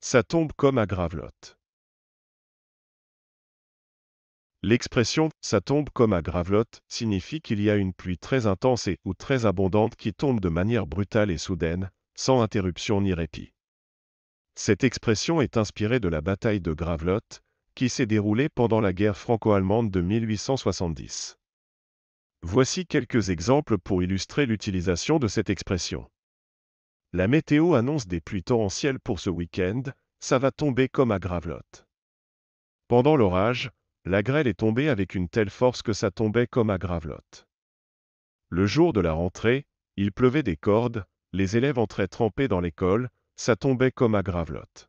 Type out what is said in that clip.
Ça tombe comme à Gravelotte. L'expression ça tombe comme à Gravelotte signifie qu'il y a une pluie très intense et ou très abondante qui tombe de manière brutale et soudaine, sans interruption ni répit. Cette expression est inspirée de la bataille de Gravelotte, qui s'est déroulée pendant la guerre franco-allemande de 1870. Voici quelques exemples pour illustrer l'utilisation de cette expression. La météo annonce des pluies torrentielles pour ce week-end, ça va tomber comme à Gravelotte. Pendant l'orage, la grêle est tombée avec une telle force que ça tombait comme à Gravelotte. Le jour de la rentrée, il pleuvait des cordes, les élèves entraient trempés dans l'école, ça tombait comme à Gravelotte.